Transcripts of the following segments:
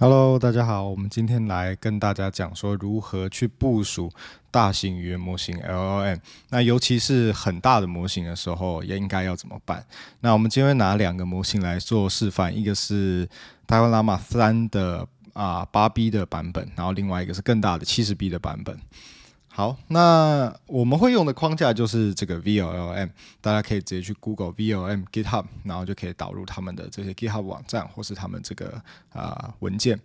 Hello，大家好，我们今天来跟大家讲说如何去部署大型语言模型 LLM，那尤其是很大的模型的时候，也应该要怎么办？那我们今天拿两个模型来做示范，一个是台湾拉玛三的啊八 B 的版本，然后另外一个是更大的七十 B 的版本。好，那我们会用的框架就是这个 VLM，大家可以直接去 Google VLM GitHub，然后就可以导入他们的这些 GitHub 网站或是他们这个啊文件。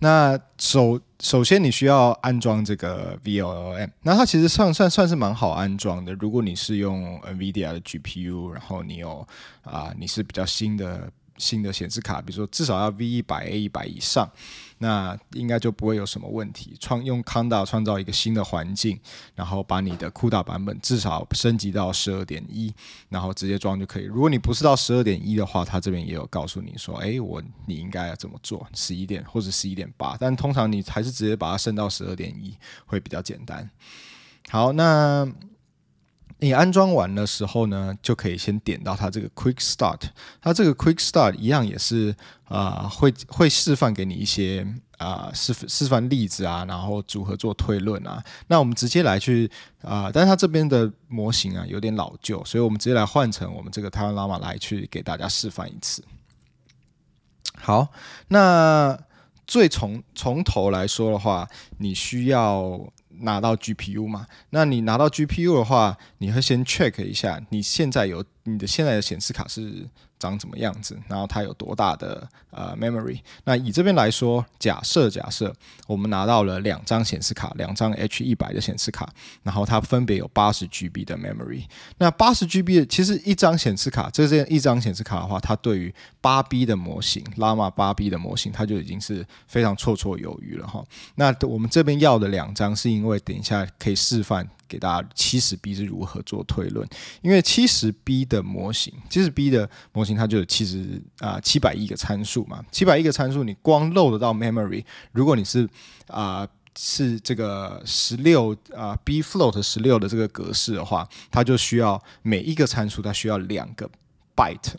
那首首先你需要安装这个 VLM，那它其实算算算是蛮好安装的。如果你是用 NVIDIA 的 GPU，然后你有啊你是比较新的。新的显示卡，比如说至少要 V 一百 A 一百以上，那应该就不会有什么问题。创用 conda 创造一个新的环境，然后把你的 cuda 版本至少升级到十二点一，然后直接装就可以。如果你不是到十二点一的话，它这边也有告诉你说，哎，我你应该要怎么做？十一点或者十一点八，但通常你还是直接把它升到十二点一会比较简单。好，那。你安装完的时候呢，就可以先点到它这个 Quick Start。它这个 Quick Start 一样也是啊，会会示范给你一些啊示示范例子啊，然后组合做推论啊。那我们直接来去啊，但是它这边的模型啊有点老旧，所以我们直接来换成我们这个台湾 Llama 来去给大家示范一次。好，那。最从从头来说的话，你需要拿到 GPU 嘛？那你拿到 GPU 的话，你会先 check 一下，你现在有你的现在的显示卡是。长怎么样子？然后它有多大的呃 memory？那以这边来说，假设假设我们拿到了两张显示卡，两张 H100 的显示卡，然后它分别有八十 GB 的 memory。那八十 GB 的，其实一张显示卡，这是一张显示卡的话，它对于八 B 的模型，Llama 八 B 的模型，它就已经是非常绰绰有余了哈。那我们这边要的两张，是因为等一下可以示范。给大家七十 B 是如何做推论？因为七十 B 的模型，七十 B 的模型它就有七十啊七百亿个参数嘛，七百亿个参数你光漏得到 memory，如果你是啊是这个十六啊 b float 十六的这个格式的话，它就需要每一个参数它需要两个 byte。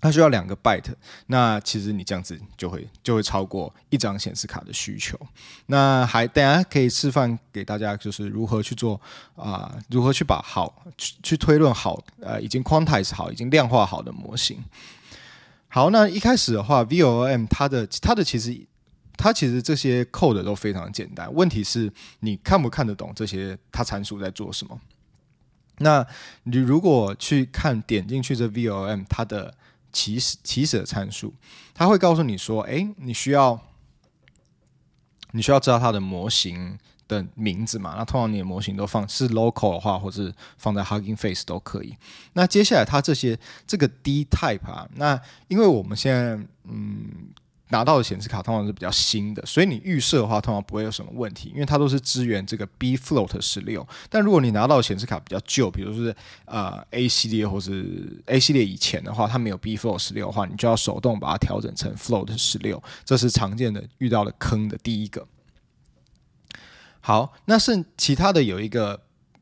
它需要两个 byte，那其实你这样子就会就会超过一张显示卡的需求。那还等下可以示范给大家，就是如何去做啊，如何去把好去去推论好，呃，已经 quantize 好、已经量化好的模型。好，那一开始的话 v o m 它的它的其实它其实这些 code 都非常简单，问题是你看不看得懂这些它参数在做什么？那你如果去看点进去这 v o m 它的。起始起始的参数，它会告诉你说，哎，你需要你需要知道它的模型的名字嘛？那通常你的模型都放是 local 的话，或是放在 Hugging Face 都可以。那接下来它这些这个 dtype 啊，那因为我们现在嗯。拿到的显示卡通常是比较新的，所以你预设的话通常不会有什么问题，因为它都是支援这个 b float 十六。但如果你拿到显示卡比较旧，比如是呃 a 系列或是 a 系列以前的话，它没有 b float 十六的话，你就要手动把它调整成 float 十六，这是常见的遇到的坑的第一个。好，那剩其他的有一个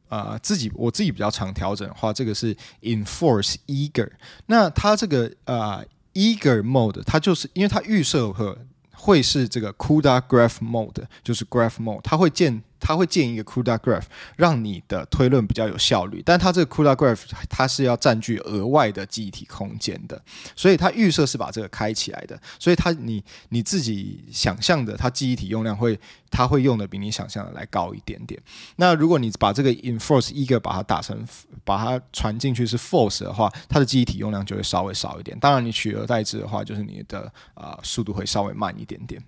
呃自己我自己比较常调整的话，这个是 enforce eager。那它这个呃。Eager mode，它就是因为它预设和会是这个 CUDA graph mode，就是 graph mode，它会建。它会建一个 CUDA graph，让你的推论比较有效率。但它这个 CUDA graph，它是要占据额外的记忆体空间的，所以它预设是把这个开起来的。所以它你你自己想象的，它记忆体用量会，它会用的比你想象的来高一点点。那如果你把这个 enforce 一个把它打成把它传进去是 false 的话，它的记忆体用量就会稍微少一点。当然，你取而代之的话，就是你的啊速度会稍微慢一点点。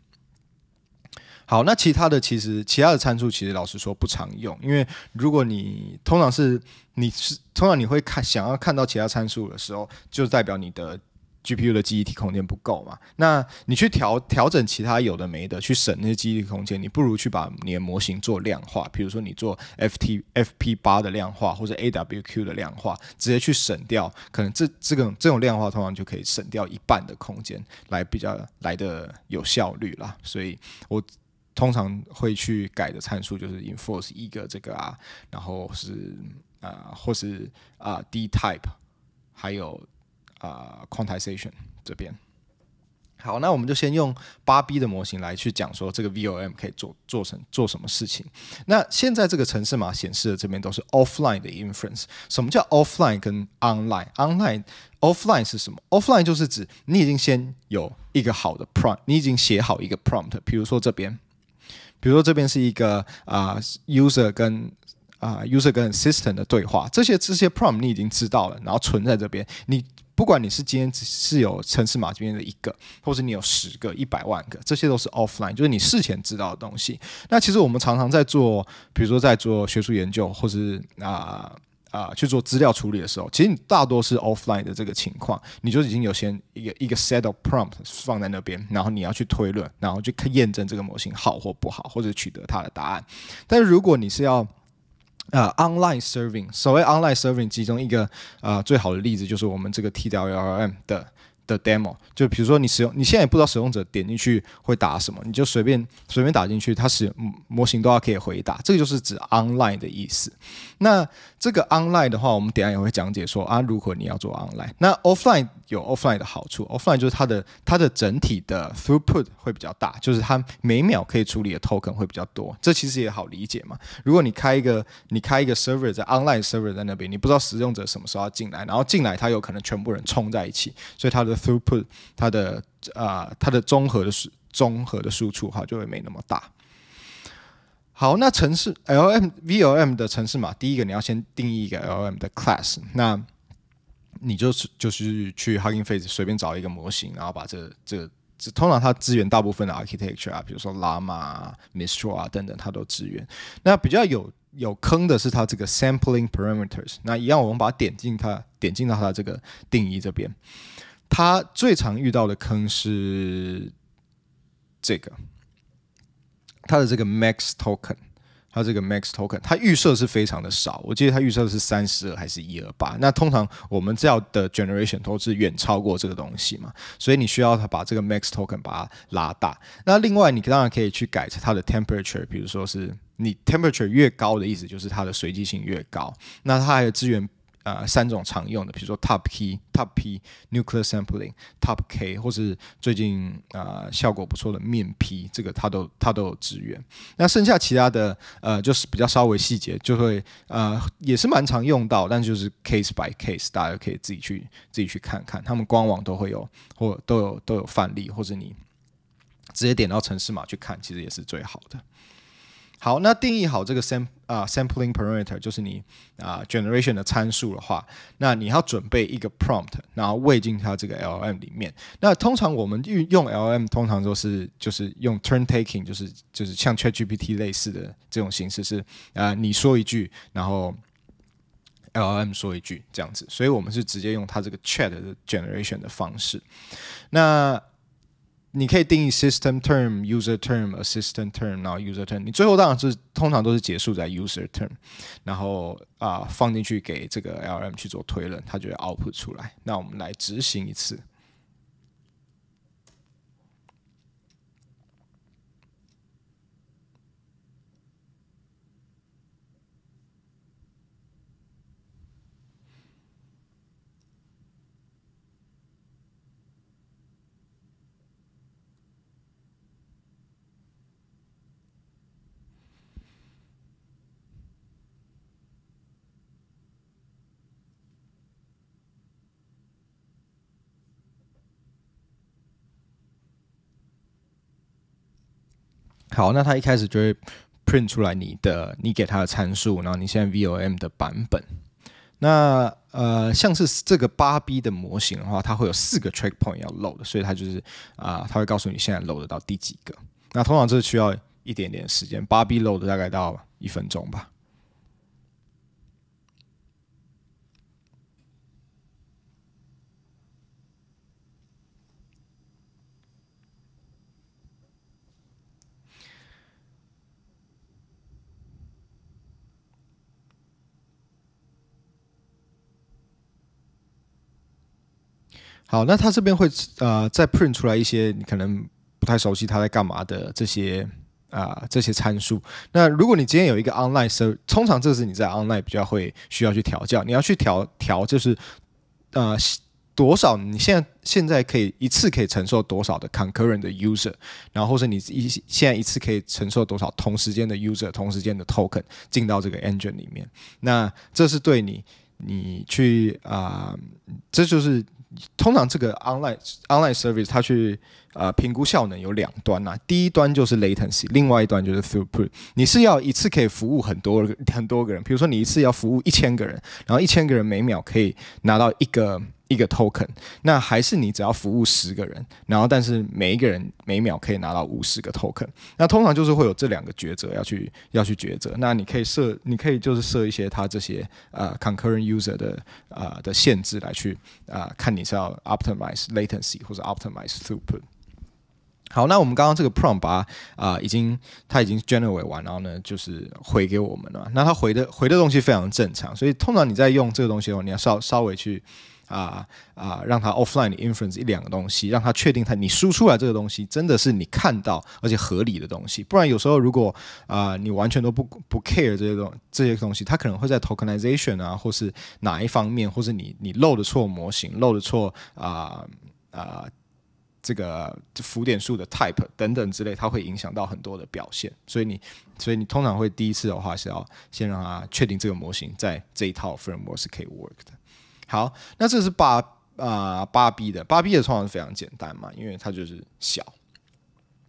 好，那其他的其实其他的参数其实老实说不常用，因为如果你通常是你是通常你会看想要看到其他参数的时候，就代表你的 G P U 的记忆体空间不够嘛。那你去调调整其他有的没的去省那些记忆体空间，你不如去把你的模型做量化，比如说你做 F T F P 八的量化或者 A W Q 的量化，直接去省掉可能这这个这种量化通常就可以省掉一半的空间，来比较来的有效率啦。所以我。通常会去改的参数就是 enforce 一个这个啊，然后是啊，或是啊 dtype，还有啊 quantization 这边。好，那我们就先用八 B 的模型来去讲说这个 v o m 可以做做成做什么事情。那现在这个程式码显示的这边都是 offline 的 inference。什么叫 offline 跟 online？online offline 是什么？offline 就是指你已经先有一个好的 prompt，你已经写好一个 prompt，比如说这边。比如说这边是一个啊 user 跟啊 user 跟 system 的对话，这些这些 prompt 你已经知道了，然后存在这边。你不管你是今天是有城市码这边的一个，或者你有十个、一百万个，这些都是 offline，就是你事前知道的东西。那其实我们常常在做，比如说在做学术研究，或者啊。啊，去做资料处理的时候，其实你大多是 offline 的这个情况，你就已经有先一个一个 set of prompt 放在那边，然后你要去推论，然后去验证这个模型好或不好，或者取得它的答案。但如果你是要呃 online serving，所谓 online serving，其中一个啊最好的例子就是我们这个 t w l m 的。的 demo 就比如说你使用，你现在也不知道使用者点进去会打什么，你就随便随便打进去，它是模型都要可以回答。这个就是指 online 的意思。那这个 online 的话，我们等下也会讲解说啊，如果你要做 online，那 offline 有 offline 的好处，offline 就是它的它的整体的 throughput 会比较大，就是它每秒可以处理的 token 会比较多。这其实也好理解嘛，如果你开一个你开一个 server 在 online server 在那边，你不知道使用者什么时候要进来，然后进来它有可能全部人冲在一起，所以它的 Throughput，它的啊，它的综合的输综合的输出哈就会没那么大。好，那城市 L M V l M 的城市嘛，第一个你要先定义一个 L M 的 class，那你就是就是去 Hugging Face 随便找一个模型，然后把这这这通常它支援大部分的 architecture 啊，比如说 Llama、Mistral 等等，它都支援。那比较有有坑的是它这个 sampling parameters，那一样我们把它点进它点进到它这个定义这边。它最常遇到的坑是这个，它的这个 max token，他这个 max token，它预设是非常的少。我记得它预设的是三十二还是一二八？那通常我们这样的 generation 投资远超过这个东西嘛，所以你需要他把这个 max token 把它拉大。那另外，你当然可以去改它的 temperature，比如说是你 temperature 越高的意思就是它的随机性越高。那它还有资源。啊，三种常用的，比如说 top k、e y top p、n u c l e a r sampling、top k，或是最近啊效果不错的面 p，这个它都它都有支援。那剩下其他的呃，就是比较稍微细节，就会呃也是蛮常用到，但就是 case by case，大家可以自己去自己去看看，他们官网都会有或都有都有范例，或者你直接点到城市码去看，其实也是最好的。好，那定义好这个 sam 啊 sampling parameter 就是你啊 generation 的参数的话，那你要准备一个 prompt，然后喂进它这个 LM 里面。那通常我们运用 LM，通常都是就是用 turn-taking，就是就是像 ChatGPT 类似的这种形式，是呃你说一句，然后 LM 说一句这样子。所以我们是直接用它这个 Chat 的 generation 的方式。那你可以定义 system term、user term、assistant term，然后 user term。你最后当然是通常都是结束在 user term，然后啊放进去给这个 LM 去做推论，它就会 output 出来。那我们来执行一次。好，那它一开始就会 print 出来你的你给它的参数，然后你现在 V O M 的版本。那呃，像是这个八 B 的模型的话，它会有四个 checkpoint 要 load，所以它就是啊，它会告诉你现在 load 到第几个。那通常这需要一点点时间，八 B load 大概到一分钟吧。好，那它这边会呃再 print 出来一些你可能不太熟悉它在干嘛的这些啊这些参数。那如果你今天有一个 online s e r v e 通常这是你在 online 比较会需要去调教，你要去调调就是呃多少你现在现在可以一次可以承受多少的 concurrent 的 user，然后或是你一现在一次可以承受多少同时间的 user 同时间的 token 进到这个 engine 里面。那这是对你你去啊这就是。通常这个 online online service，它去。呃，评估效能有两端呐，第一端就是 latency，另外一端就是 throughput。你是要一次可以服务很多 很多个人，比如说你一次要服务一千个人，然后一千个人每秒可以拿到一个一个 token，那还是你只要服务十个人，然后但是每一个人每秒可以拿到五十个 token，那通常就是会有这两个抉择要去要去抉择。那你可以设，你可以就是设一些它这些呃 concurrent user 的啊的限制来去啊看你是要 optimize latency 或者 optimize throughput。好，那我们刚刚这个 prompt 把啊已经它已经 generate 完，然后呢就是回给我们了。那它回的回的东西非常正常，所以通常你在用这个东西的时候，你要稍稍微去啊啊让它 offline inference 一两个东西，让它确定它你输出来这个东西真的是你看到而且合理的东西。不然有时候如果啊你完全都不不 care 这些东这些东西，它可能会在 tokenization 啊或是哪一方面，或是你你漏的错模型漏的错啊啊。这个浮点数的 type 等等之类，它会影响到很多的表现，所以你，所以你通常会第一次的话是要先让它确定这个模型在这一套 framework 是可以 work 的。好，那这是八啊八 B 的，八 B 的通常是非常简单嘛，因为它就是小。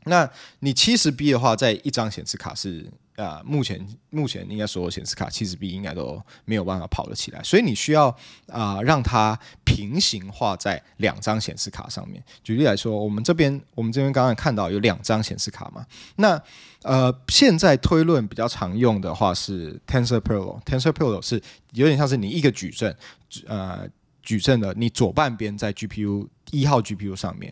那你七十 B 的话，在一张显示卡是。呃，目前目前应该所有显示卡七十 B 应该都没有办法跑得起来，所以你需要啊让它平行化在两张显示卡上面。举例来说，我们这边我们这边刚刚看到有两张显示卡嘛，那呃现在推论比较常用的话是 Tensor p r o t e n s o r p r o 是有点像是你一个矩阵，呃矩阵的你左半边在 GPU 一号 GPU 上面。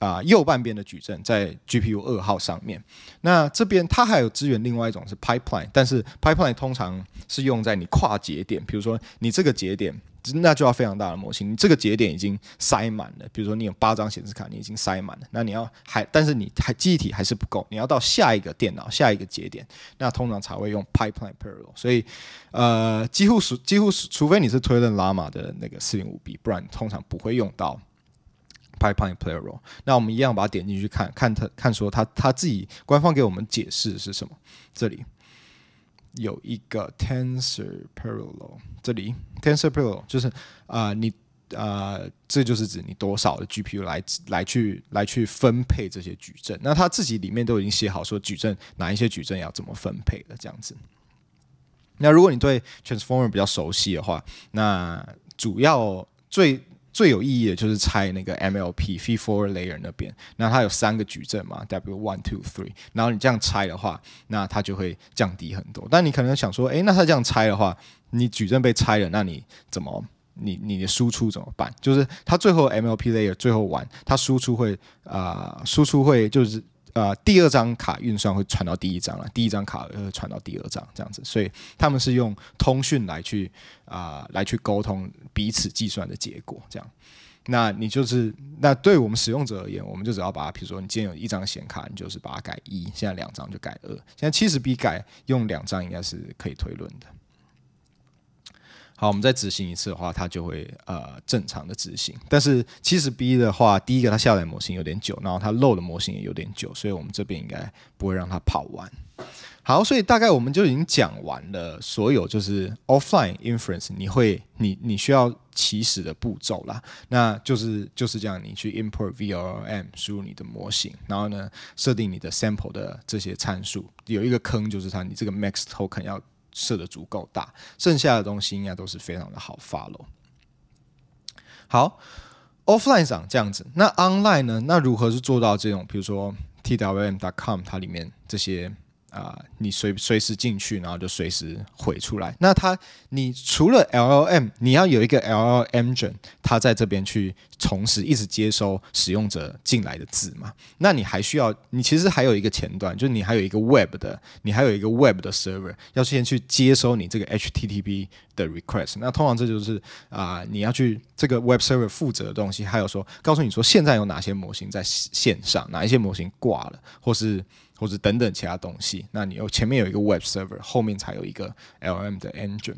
啊，右半边的矩阵在 GPU 二号上面。那这边它还有支援另外一种是 pipeline，但是 pipeline 通常是用在你跨节点，比如说你这个节点那就要非常大的模型，你这个节点已经塞满了，比如说你有八张显示卡，你已经塞满了，那你要还但是你还记忆体还是不够，你要到下一个电脑下一个节点，那通常才会用 pipeline parallel。所以呃，几乎是几乎是，除非你是推论拉玛的那个4零5 b 不然通常不会用到。Pipeline Parallel，那我们一样把它点进去看看，它看说它它自己官方给我们解释是什么？这里有一个 Tensor Parallel，这里 Tensor Parallel 就是啊，你啊，这就是指你多少的 GPU 来来去来去分配这些矩阵。那它自己里面都已经写好说矩阵哪一些矩阵要怎么分配了，这样子。那如果你对 Transformer 比较熟悉的话，那主要最最有意义的就是拆那个 MLP f e e f o r r layer 那边，那它有三个矩阵嘛，w one two three，然后你这样拆的话，那它就会降低很多。但你可能想说，诶，那它这样拆的话，你矩阵被拆了，那你怎么，你你的输出怎么办？就是它最后 MLP layer 最后完，它输出会啊，输出会就是。呃，第二张卡运算会传到第一张了，第一张卡会传到第二张，这样子。所以他们是用通讯来去啊，来去沟通彼此计算的结果。这样，那你就是那对我们使用者而言，我们就只要把，它，比如说你今天有一张显卡，你就是把它改一，现在两张就改二，现在七十 B 改用两张应该是可以推论的。好，我们再执行一次的话，它就会呃正常的执行。但是七十 B 的话，第一个它下载模型有点久，然后它漏的模型也有点久，所以我们这边应该不会让它跑完。好，所以大概我们就已经讲完了所有就是 offline inference 你会你你需要起始的步骤啦，那就是就是这样，你去 import vlm，输入你的模型，然后呢设定你的 sample 的这些参数。有一个坑就是它你这个 max token 要。设的足够大，剩下的东西应该都是非常的好发喽。好，offline 上这样子，那 online 呢？那如何是做到这种？比如说 twm.com，它里面这些。啊，你随随时进去，然后就随时回出来。那它你除了 L L M，你要有一个 L L M engine，它在这边去从事一直接收使用者进来的字嘛？那你还需要，你其实还有一个前端，就是你还有一个 web 的，你还有一个 web 的 server，要先去接收你这个 H T T P 的 request。那通常这就是啊，你要去这个 web server 负责的东西，还有说告诉你说现在有哪些模型在线上，哪一些模型挂了，或是。或者等等其他东西，那你有前面有一个 web server，后面才有一个 L M 的 engine。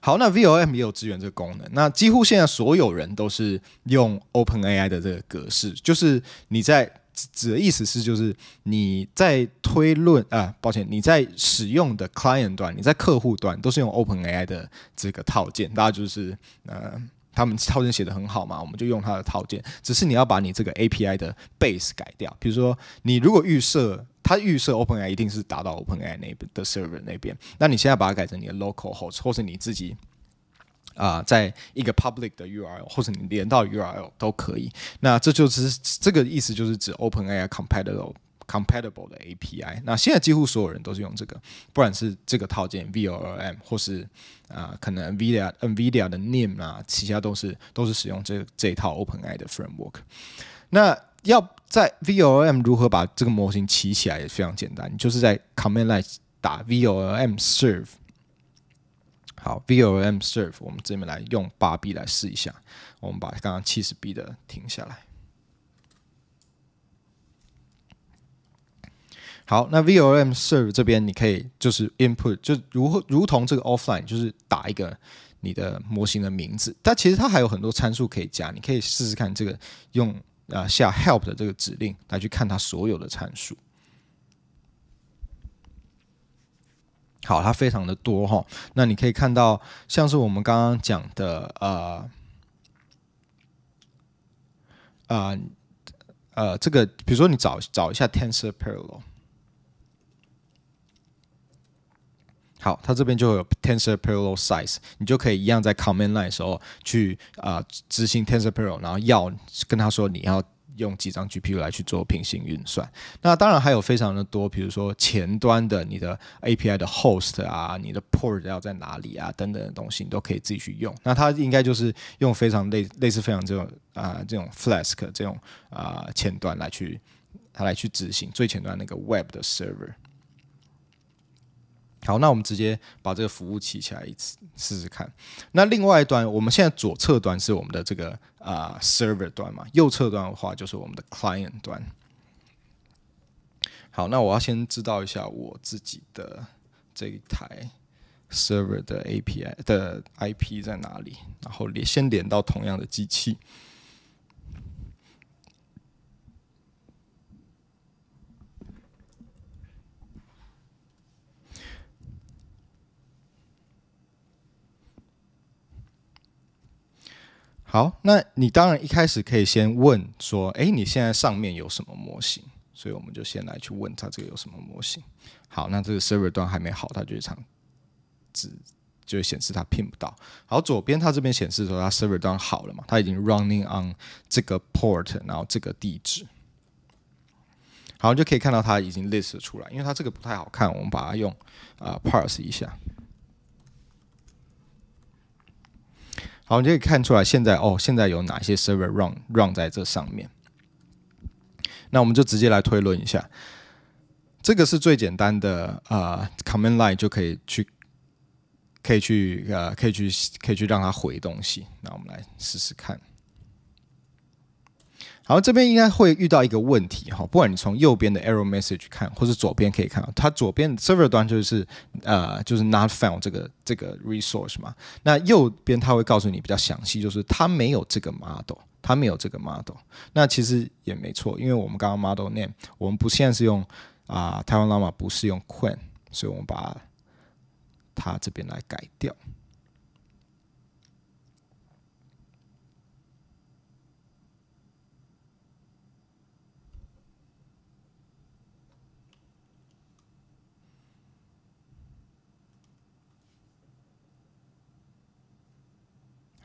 好，那 V O M 也有支援这个功能。那几乎现在所有人都是用 Open A I 的这个格式，就是你在指的意思是，就是你在推论啊，抱歉，你在使用的 client 端，你在客户端都是用 Open A I 的这个套件，大家就是呃。他们套件写的很好嘛，我们就用它的套件，只是你要把你这个 API 的 base 改掉。比如说，你如果预设它预设 OpenAI 一定是达到 OpenAI 那边的 server 那边，那你现在把它改成你的 local host，或是你自己啊，在一个 public 的 URL，或是你连到 URL 都可以。那这就是这个意思，就是指 OpenAI compatible。Compatible 的 API，那现在几乎所有人都是用这个，不管是这个套件 VLM，或是啊，可能 NVIDIA NVIDIA 的 n i m 啊，其他都是都是使用这这一套 OpenAI 的 Framework。那要在 VLM 如何把这个模型起起来也非常简单，就是在 command line 打 VLM serve。好，VLM serve，我们这边来用八 b 来试一下，我们把刚刚七十 B 的停下来。好，那 VLM serve 这边你可以就是 input 就如如同这个 offline 就是打一个你的模型的名字，但其实它还有很多参数可以加，你可以试试看这个用啊下 help 的这个指令来去看它所有的参数。好，它非常的多哈，那你可以看到像是我们刚刚讲的呃呃呃这个，比如说你找找一下 tensor parallel。好，它这边就有 Tensor Parallel Size，你就可以一样在 command line 的时候去啊执行 Tensor Parallel，然后要跟他说你要用几张 GPU 来去做平行运算。那当然还有非常的多，比如说前端的你的 API 的 host 啊，你的 port 要在哪里啊，等等的东西你都可以自己去用。那它应该就是用非常类类似非常这种啊这种 Flask 这种啊前端来去它来去执行最前端那个 Web 的 server。好，那我们直接把这个服务器起来一次试试看。那另外一端，我们现在左侧端是我们的这个啊 server 端嘛，右侧端的话就是我们的 client 端。好，那我要先知道一下我自己的这一台 server 的 API 的 IP 在哪里，然后连先连到同样的机器。好，那你当然一开始可以先问说，哎，你现在上面有什么模型？所以我们就先来去问他这个有什么模型。好，那这个 server 端还没好，它就常只就显示它 pin 不到。好，左边它这边显示说它 server 端好了嘛，它已经 running on 这个 port，然后这个地址。好，就可以看到它已经 list 出来，因为它这个不太好看，我们把它用啊 parse 一下。好，你就可以看出来，现在哦，现在有哪些 server run run 在这上面。那我们就直接来推论一下，这个是最简单的啊，command line 就可以去，可以去呃，可以去可以去让它回东西。那我们来试试看。好，这边应该会遇到一个问题哈，不管你从右边的 error message 看，或是左边可以看到，它左边 server 端就是呃就是 not found 这个这个 resource 嘛，那右边它会告诉你比较详细，就是它没有这个 model，它没有这个 model，那其实也没错，因为我们刚刚 model name 我们不现在是用啊，台湾罗马不是用 queen，所以我们把它这边来改掉。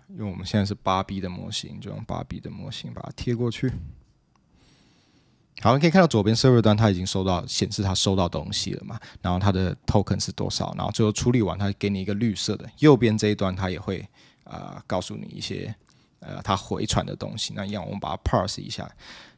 因为我们现在是八 B 的模型，就用八 B 的模型把它贴过去。好，你可以看到左边 server 端它已经收到，显示它收到东西了嘛？然后它的 token 是多少？然后最后处理完，它给你一个绿色的。右边这一段它也会啊，告诉你一些。呃，它回传的东西，那一样我们把它 parse 一下，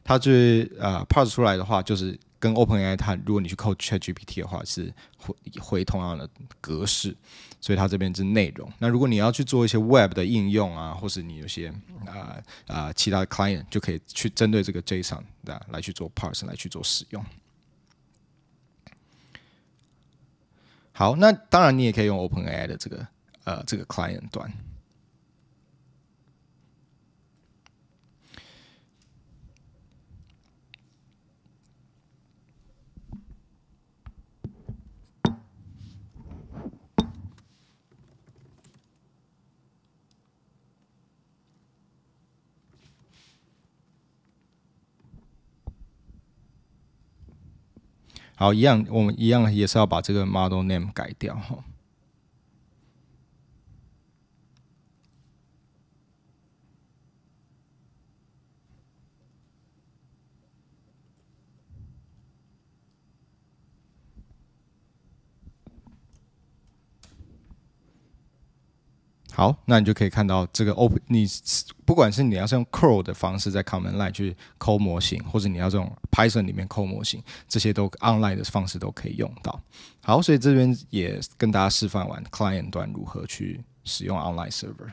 它就是呃 parse 出来的话，就是跟 OpenAI 它，如果你去 c ChatGPT 的话，是回回同样的格式，所以它这边是内容。那如果你要去做一些 Web 的应用啊，或是你有些啊啊其他的 client，就可以去针对这个 JSON 的来去做 parse，来去做使用。好，那当然你也可以用 OpenAI 的这个呃这个 client 端。好，一样，我们一样也是要把这个 model name 改掉哈。好，那你就可以看到这个 Open，你不管是你要是用 curl 的方式在 command line 去抠模型，或者你要这种 Python 里面抠模型，这些都 Online 的方式都可以用到。好，所以这边也跟大家示范完 client 端如何去使用 Online Server。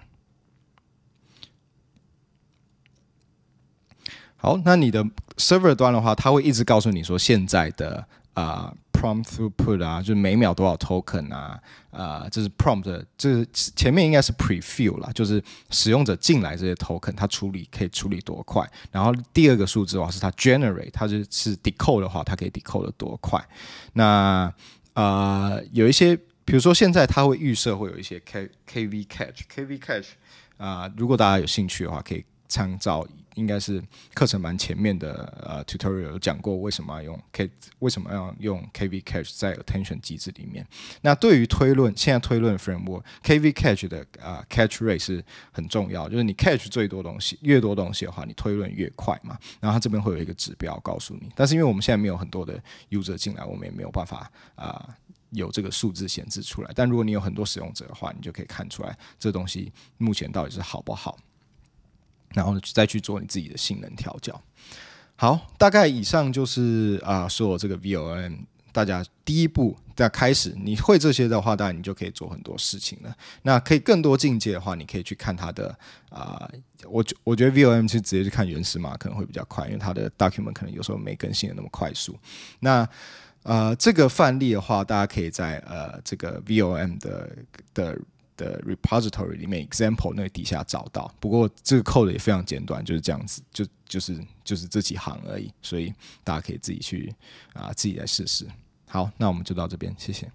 好，那你的 Server 端的话，它会一直告诉你说现在的啊。prompt throughput 啊，就是每秒多少 token 啊，呃，这是 prompt，就是前面应该是 prefill 啦，就是使用者进来这些 token，它处理可以处理多快。然后第二个数字的话是它 generate，它就是 decode 的话，它可以 decode 的多快。那呃，有一些，比如说现在它会预设会有一些 k kv c a t c h k v c a t c h 啊，如果大家有兴趣的话，可以参照。应该是课程蛮前面的，呃，tutorial 有讲过为什么要用 k 为什么要用 KV cache 在 attention 机制里面。那对于推论，现在推论 framework KV cache 的啊 catch rate 是很重要，就是你 catch 最多东西，越多东西的话，你推论越快嘛。然后它这边会有一个指标告诉你，但是因为我们现在没有很多的 user 进来，我们也没有办法啊有这个数字显示出来。但如果你有很多使用者的话，你就可以看出来这东西目前到底是好不好。然后呢，再去做你自己的性能调教。好，大概以上就是啊，所有这个 VOM 大家第一步在开始，你会这些的话，当然你就可以做很多事情了。那可以更多境界的话，你可以去看它的啊，我我觉得 VOM 是直接去看原始码可能会比较快，因为它的 document 可能有时候没更新的那么快速。那呃，这个范例的话，大家可以在呃这个 VOM 的的。的 repository 里面 example 那底下找到，不过这个 code 也非常简短，就是这样子，就就是就是这几行而已，所以大家可以自己去啊自己来试试。好，那我们就到这边，谢谢。